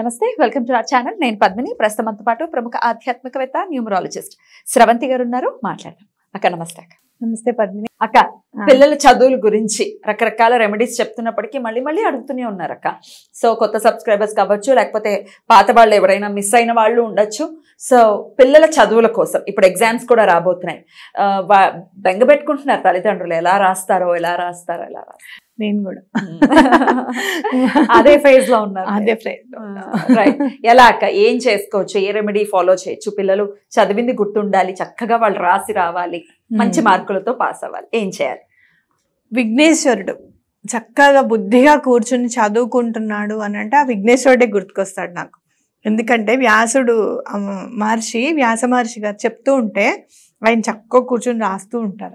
నమస్తే welcome to our channel నేను పద్మిని ప్రస్తుతం పాటు ప్రముఖ ఆధ్యాత్మికవేత్త న్యూమరాలజిస్ట్ స్రవంతి గారు ఉన్నారు మాట్లాడదాం అక్క నమస్తే నమస్తే పద్మిని అక్క పిల్లల చదువుల గురించి రకరకాల రెమెడీస్ చెప్తున్నప్పటికీ మళ్ళీ మళ్ళీ అడుగుతూనే ఉన్నారు అక్క సో కొత్త సబ్స్క్రైబర్స్ కావచ్చు లేకపోతే పాత వాళ్ళు ఎవరైనా మిస్ అయిన వాళ్ళు ఉండొచ్చు సో పిల్లల చదువుల కోసం ఇప్పుడు ఎగ్జామ్స్ కూడా రాబోతున్నాయి పెట్టుకుంటున్నారు తల్లిదండ్రులు ఎలా రాస్తారో ఎలా రాస్తారో ఎలా నేను కూడా అదే ఫేజ్ లో ఉన్నా అదే ఫేజ్ లో రైట్ ఎలా అక్క ఏం చేసుకోవచ్చు ఏ రెమెడీ ఫాలో చేయొచ్చు పిల్లలు చదివింది గుర్తుండాలి చక్కగా వాళ్ళు రాసి రావాలి మంచి మార్కులతో పాస్ అవ్వాలి ఏం చేయాలి విఘ్నేశ్వరుడు చక్కగా బుద్ధిగా కూర్చుని చదువుకుంటున్నాడు అని అంటే ఆ విఘ్నేశ్వరుడే గుర్తుకొస్తాడు నాకు ఎందుకంటే వ్యాసుడు మహర్షి వ్యాస మహర్షి గారు చెప్తూ ఉంటే ఆయన చక్కగా కూర్చొని రాస్తూ ఉంటారు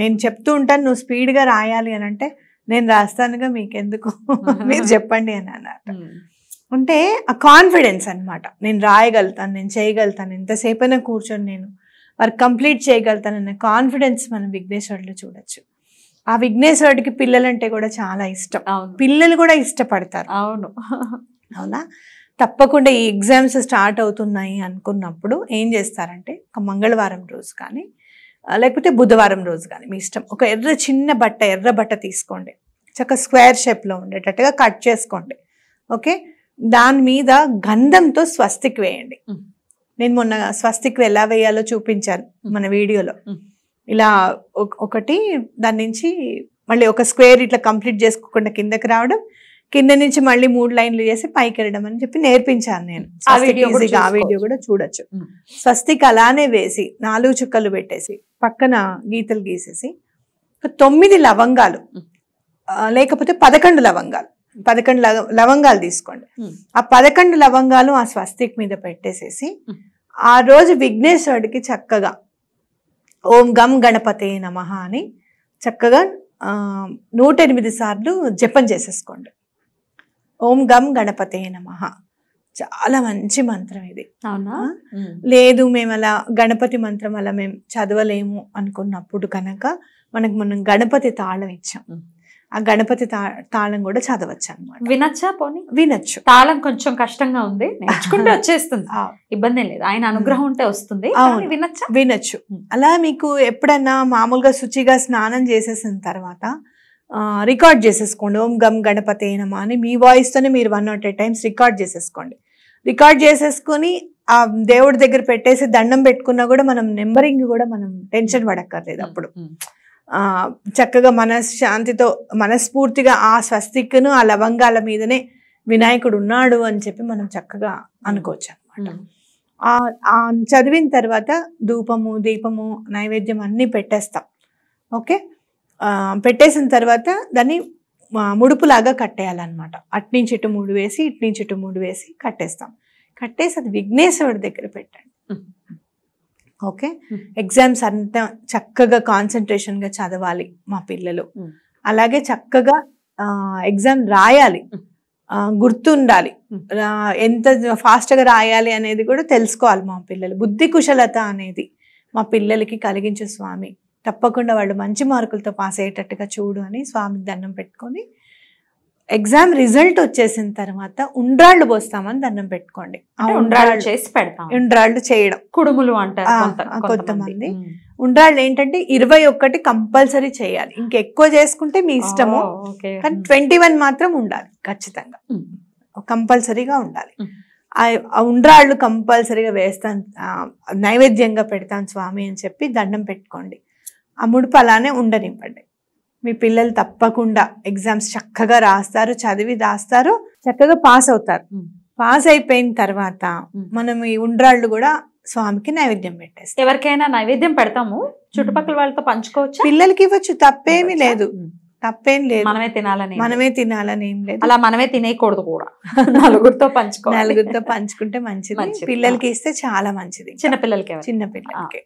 నేను చెప్తూ ఉంటాను నువ్వు స్పీడ్గా రాయాలి అని అంటే నేను రాస్తానుగా మీకెందుకు మీరు చెప్పండి అని అన్నారు అంటే ఆ కాన్ఫిడెన్స్ అనమాట నేను రాయగలుగుతాను నేను చేయగలుగుతాను ఎంతసేపైనా కూర్చొని నేను వారు కంప్లీట్ చేయగలుగుతానన్న కాన్ఫిడెన్స్ మనం విఘ్నేశ్వరుడు చూడొచ్చు ఆ విఘ్నేశ్వరుడికి పిల్లలంటే కూడా చాలా ఇష్టం పిల్లలు కూడా ఇష్టపడతారు అవును అవునా తప్పకుండా ఈ ఎగ్జామ్స్ స్టార్ట్ అవుతున్నాయి అనుకున్నప్పుడు ఏం చేస్తారంటే ఒక మంగళవారం రోజు కానీ లేకపోతే బుధవారం రోజు కానీ మీ ఇష్టం ఒక ఎర్ర చిన్న బట్ట ఎర్ర బట్ట తీసుకోండి చక్క స్క్వేర్ షేప్లో ఉండేటట్టుగా కట్ చేసుకోండి ఓకే దాని మీద గంధంతో స్వస్తికి వేయండి నేను మొన్న స్వస్తికి ఎలా వేయాలో చూపించాను మన వీడియోలో ఇలా ఒకటి దాని నుంచి మళ్ళీ ఒక స్క్వేర్ ఇట్లా కంప్లీట్ చేసుకోకుండా కిందకి రావడం కింద నుంచి మళ్ళీ మూడు లైన్లు చేసి పైకి వెళ్ళడం అని చెప్పి నేర్పించాను నేను ఆ వీడియో కూడా చూడొచ్చు స్వస్తికి అలానే వేసి నాలుగు చుక్కలు పెట్టేసి పక్కన గీతలు గీసేసి తొమ్మిది లవంగాలు లేకపోతే పదకొండు లవంగాలు పదకొండు లవంగాలు తీసుకోండి ఆ పదకొండు లవంగాలు ఆ స్వస్తిక్ మీద పెట్టేసేసి ఆ రోజు విఘ్నేశ్వరుడికి చక్కగా ఓం గం గణపతే నమ అని చక్కగా నూట ఎనిమిది సార్లు జపం చేసేసుకోండి ఓం గం గణపతే నమ చాలా మంచి మంత్రం ఇది అవునా లేదు మేము అలా గణపతి మంత్రం అలా మేము చదవలేము అనుకున్నప్పుడు కనుక మనకు మనం గణపతి తాళం ఇచ్చాం ఆ గణపతి తాళం కూడా చదవచ్చు అనమాట వినొచ్చా పోనీ వినొచ్చు తాళం కొంచెం కష్టంగా ఉంది నేర్చుకుంటే వచ్చేస్తుంది ఇబ్బంది లేదు ఆయన అనుగ్రహం ఉంటే వస్తుంది వినొచ్చా వినొచ్చు అలా మీకు ఎప్పుడన్నా మామూలుగా శుచిగా స్నానం చేసేసిన తర్వాత రికార్డ్ చేసేసుకోండి ఓం గమ్ గణపతి ఏనమా అని మీ వాయిస్తోనే మీరు one nought eight times record చేసేసుకోండి రికార్డ్ చేసేసుకొని ఆ దేవుడి దగ్గర పెట్టేసి దండం పెట్టుకున్నా కూడా మనం నెంబరింగ్ కూడా మనం టెన్షన్ పడక్కర్లేదు అప్పుడు చక్కగా మనశ్శాంతితో మనస్ఫూర్తిగా ఆ స్వస్తికను ఆ లవంగాల మీదనే వినాయకుడు ఉన్నాడు అని చెప్పి మనం చక్కగా అనుకోవచ్చు అనమాట చదివిన తర్వాత ధూపము దీపము నైవేద్యం అన్నీ పెట్టేస్తాం ఓకే పెట్టేసిన తర్వాత దాన్ని ముడుపులాగా కట్టేయాలన్నమాట అట్నుంచి ఇటు మూడు వేసి ఇట్నుంచి ఇటు మూడు వేసి కట్టేస్తాం కట్టేసి అది విఘ్నేశ్వరుడి దగ్గర పెట్టండి ఓకే ఎగ్జామ్స్ hmm. అంతా చక్కగా కాన్సన్ట్రేషన్గా చదవాలి మా పిల్లలు hmm. అలాగే చక్కగా ఎగ్జామ్ రాయాలి hmm. గుర్తుండాలి ఎంత ఫాస్ట్గా రాయాలి అనేది కూడా తెలుసుకోవాలి మా పిల్లలు బుద్ధి కుశలత అనేది మా పిల్లలకి కలిగించే స్వామి తప్పకుండా వాళ్ళు మంచి మార్కులతో పాస్ అయ్యేటట్టుగా చూడు అని స్వామి దండం పెట్టుకొని ఎగ్జామ్ రిజల్ట్ వచ్చేసిన తర్వాత ఉండ్రాళ్ళు పోస్తామని దండం పెట్టుకోండి ఉండ్రాళ్ళు చేసి పెడతాం ఉండ్రాళ్ళు చేయడం కుడుములు అంటారు కొంతమంది ఉండ్రాళ్ళు ఏంటంటే ఇరవై ఒకటి కంపల్సరీ చేయాలి ఇంకెక్కువ చేసుకుంటే మీ ఇష్టము కానీ ట్వంటీ వన్ మాత్రం ఉండాలి ఖచ్చితంగా కంపల్సరీగా ఉండాలి ఆ ఉండ్రాళ్ళు కంపల్సరీగా వేస్తాం నైవేద్యంగా పెడతాం స్వామి అని చెప్పి దండం పెట్టుకోండి ఆ ముడుపు అలానే ఉండనివ్వండి మీ పిల్లలు తప్పకుండా ఎగ్జామ్స్ చక్కగా రాస్తారు చదివి రాస్తారు చక్కగా పాస్ అవుతారు పాస్ అయిపోయిన తర్వాత మనం ఈ ఉండ్రాళ్ళు కూడా స్వామికి నైవేద్యం పెట్టేస్తాం ఎవరికైనా నైవేద్యం పెడతాము చుట్టుపక్కల వాళ్ళతో పంచుకోవచ్చు పిల్లలకి ఇవ్వచ్చు తప్పేమీ లేదు తప్పేం లేదు మనమే తినాలని మనమే తినాలని ఏం లేదు అలా మనమే తినేయకూడదు కూడా నలుగురితో పంచుకో నలుగురితో పంచుకుంటే మంచిది పిల్లలకి ఇస్తే చాలా మంచిది చిన్న పిల్లలకి చిన్న పిల్లలకి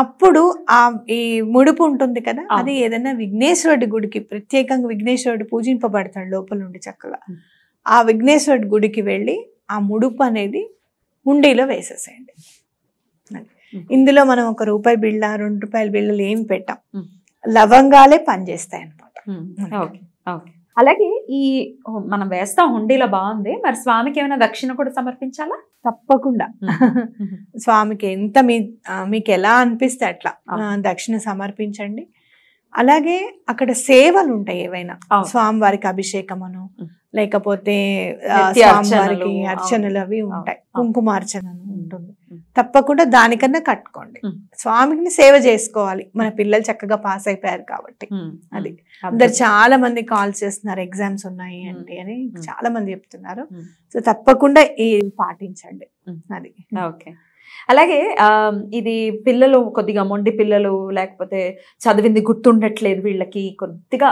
అప్పుడు ఆ ఈ ముడుపు ఉంటుంది కదా అది ఏదైనా విఘ్నేశ్వరుడి గుడికి ప్రత్యేకంగా విఘ్నేశ్వరుడు పూజింపబడతాడు లోపల నుండి చక్కగా ఆ విఘ్నేశ్వరుడి గుడికి వెళ్ళి ఆ ముడుపు అనేది హుండీలో వేసేసేయండి ఇందులో మనం ఒక రూపాయి బిళ్ళ రెండు రూపాయల బిళ్ళలు ఏం పెట్టాం లవంగాలే పనిచేస్తాయి అనమాట అలాగే ఈ మనం వేస్తాం హుండీలో బాగుంది మరి స్వామికి ఏమైనా దక్షిణ కూడా సమర్పించాలా తప్పకుండా స్వామికి ఎంత మీ మీకు ఎలా అనిపిస్తే అట్లా దక్షిణ సమర్పించండి అలాగే అక్కడ సేవలు ఉంటాయి ఏవైనా స్వామి వారికి అభిషేకమును లేకపోతే స్వామి వారికి అర్చనలు అవి ఉంటాయి కుంకుమార్చనను తప్పకుండా దానికన్నా కట్టుకోండి స్వామిని సేవ చేసుకోవాలి మన పిల్లలు చక్కగా పాస్ అయిపోయారు కాబట్టి అది అందరు చాలా మంది కాల్ చేస్తున్నారు ఎగ్జామ్స్ ఉన్నాయి అంటే అని చాలా మంది చెప్తున్నారు సో తప్పకుండా ఈ పాటించండి అది ఓకే అలాగే ఇది పిల్లలు కొద్దిగా మొండి పిల్లలు లేకపోతే చదివింది గుర్తుండట్లేదు వీళ్ళకి కొద్దిగా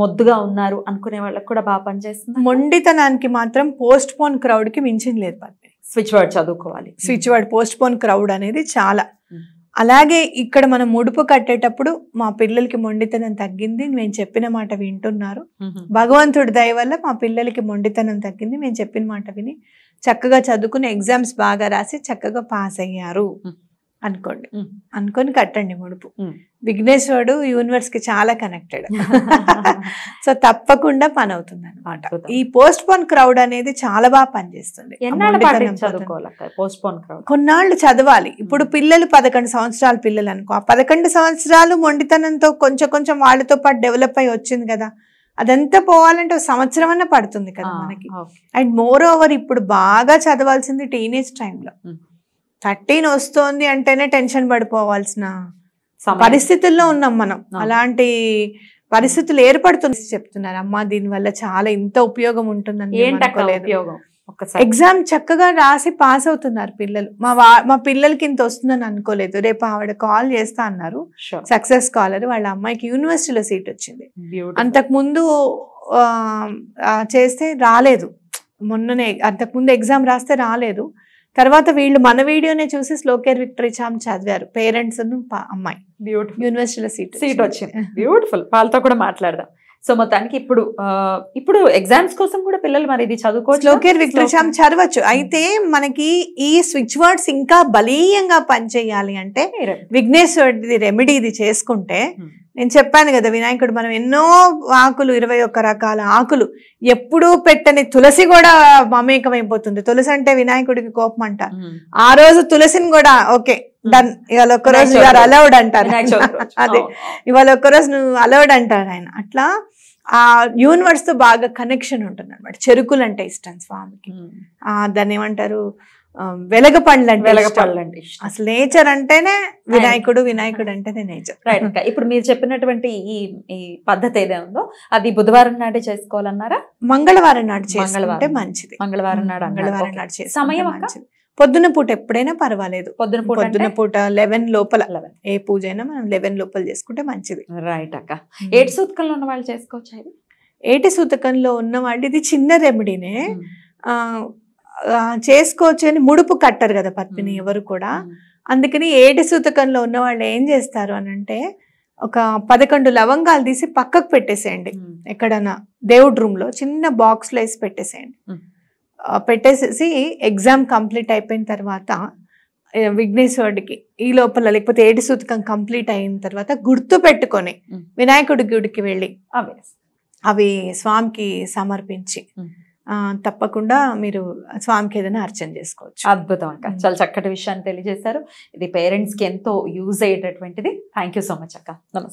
మొద్దుగా ఉన్నారు అనుకునే వాళ్ళకి కూడా బాగా పనిచేస్తుంది మొండితనానికి మాత్రం పోస్ట్ పోన్ క్రౌడ్కి మించింది లేదు స్విచ్ వర్డ్ చదువుకోవాలి స్విచ్ వర్డ్ పోస్ట్ పోన్ క్రౌడ్ అనేది చాలా hmm. అలాగే ఇక్కడ మనం ముడుపు కట్టేటప్పుడు మా పిల్లలకి మొండితనం తగ్గింది మేము చెప్పిన మాట వింటున్నారు hmm. భగవంతుడి దయ వల్ల మా పిల్లలకి మొండితనం తగ్గింది మేము చెప్పిన మాట విని చక్కగా చదువుకుని ఎగ్జామ్స్ బాగా రాసి చక్కగా పాస్ అయ్యారు hmm. అనుకోండి అనుకొని కట్టండి ముడుపు విఘ్నేశ్వరుడు యూనివర్స్ కి చాలా కనెక్టెడ్ సో తప్పకుండా పని అవుతుంది అనమాట ఈ పోస్ట్ పోన్ క్రౌడ్ అనేది చాలా బాగా పనిచేస్తుంది కొన్నాళ్ళు చదవాలి ఇప్పుడు పిల్లలు పదకొండు సంవత్సరాలు పిల్లలు అనుకో ఆ పదకొండు సంవత్సరాలు మొండితనంతో కొంచెం కొంచెం వాళ్ళతో పాటు డెవలప్ అయి వచ్చింది కదా అదంతా పోవాలంటే ఒక సంవత్సరం అన్న పడుతుంది కదా మనకి అండ్ మోర్ ఓవర్ ఇప్పుడు బాగా చదవాల్సింది టీనేజ్ టైంలో థర్టీన్ వస్తోంది అంటేనే టెన్షన్ పడిపోవాల్సిన పరిస్థితుల్లో ఉన్నాం మనం అలాంటి పరిస్థితులు ఏర్పడుతుంది చెప్తున్నారు అమ్మ దీనివల్ల చాలా ఇంత ఉపయోగం ఉంటుందని ఎగ్జామ్ చక్కగా రాసి పాస్ అవుతున్నారు పిల్లలు మా వా మా పిల్లలకి ఇంత వస్తుందని అనుకోలేదు రేపు ఆవిడ కాల్ చేస్తా అన్నారు సక్సెస్ కాలర్ వాళ్ళ అమ్మాయికి యూనివర్సిటీలో సీట్ వచ్చింది అంతకు ముందు చేస్తే రాలేదు మొన్ననే అంతకుముందు ఎగ్జామ్ రాస్తే రాలేదు తర్వాత వీళ్ళు మన వీడియోనే చూసి స్లోకేర్ విక్టరీ చామ్ చదివారు పేరెంట్స్ అమ్మాయి బ్యూటిఫుల్ యూనివర్సిటీలో సీట్ సీట్ వచ్చింది బ్యూటిఫుల్ వాళ్ళతో కూడా మాట్లాడదాం సో మొత్తానికి ఇప్పుడు ఇప్పుడు ఎగ్జామ్స్ కోసం కూడా పిల్లలు మరి ఇది చదువుకోవచ్చు లోకేర్ విక్టరీ చామ్ చదవచ్చు అయితే మనకి ఈ స్విచ్ వర్డ్స్ ఇంకా బలీయంగా పనిచేయాలి అంటే విఘ్నేశ్వరుడిది రెమెడీ ఇది చేసుకుంటే hmm. నేను చెప్పాను కదా వినాయకుడు మనం ఎన్నో ఆకులు ఇరవై ఒక్క రకాల ఆకులు ఎప్పుడూ పెట్టని తులసి కూడా మమేకమైపోతుంది తులసి అంటే వినాయకుడికి కోపం అంట ఆ రోజు తులసిని కూడా ఓకే డన్ ఇవాళ ఒక్కరోజు గారు అలౌడ్ అంటారు అదే ఇవాళ ఒక్కరోజు నువ్వు అలౌడ్ అంటారు ఆయన అట్లా ఆ యూనివర్స్ తో బాగా కనెక్షన్ ఉంటుంది అనమాట చెరుకులు అంటే ఇష్టం స్వామికి ఆ దాన్ని ఏమంటారు వెలగ పండ్లు వెలగ పండ్లు అసలు నేచర్ అంటేనే వినాయకుడు వినాయకుడు అంటేనే నేచర్ రైట్ ఇంకా ఇప్పుడు మీరు చెప్పినటువంటి ఈ ఈ పద్ధతి ఏదే ఉందో అది బుధవారం నాడే చేసుకోవాలన్నారా మంగళవారం నాడు చేసుకోవాలంటే మంచిది మంగళవారం నాడు మంగళవారం నాడు సమయం మంచిది పొద్దున పూట ఎప్పుడైనా పర్వాలేదు పొద్దున పూట పొద్దున పూట లెవెన్ లోపల ఏ పూజ అయినా మనం లెవెన్ లోపల చేసుకుంటే మంచిది రైట్ అక్క hmm. ఏటి సూతకంలో ఉన్న వాళ్ళు చేసుకోవచ్చు ఏటి సూతకంలో ఉన్న వాళ్ళు ఇది చిన్న రెమెడీనే hmm. చేసుకోవచ్చు అని ముడుపు కట్టరు కదా పద్మిని ఎవరు కూడా అందుకని ఏటి సూతకంలో ఉన్న వాళ్ళు ఏం చేస్తారు అని అంటే ఒక పదకొండు లవంగాలు తీసి పక్కకు పెట్టేసేయండి ఎక్కడన్నా దేవుడి లో చిన్న లో వేసి పెట్టేసేయండి పెట్టేసేసి ఎగ్జామ్ కంప్లీట్ అయిపోయిన తర్వాత విఘ్నేశ్వరుడికి ఈ లోపల లేకపోతే ఏడు సూతకం కంప్లీట్ అయిన తర్వాత గుర్తు పెట్టుకొని వినాయకుడి గుడికి వెళ్ళి అవి స్వామికి సమర్పించి తప్పకుండా మీరు స్వామికి ఏదైనా అర్చన చేసుకోవచ్చు అద్భుతం అక్క చాలా చక్కటి విషయాన్ని తెలియజేశారు ఇది పేరెంట్స్కి ఎంతో యూజ్ అయ్యేటటువంటిది థ్యాంక్ సో మచ్ అక్క నమస్తే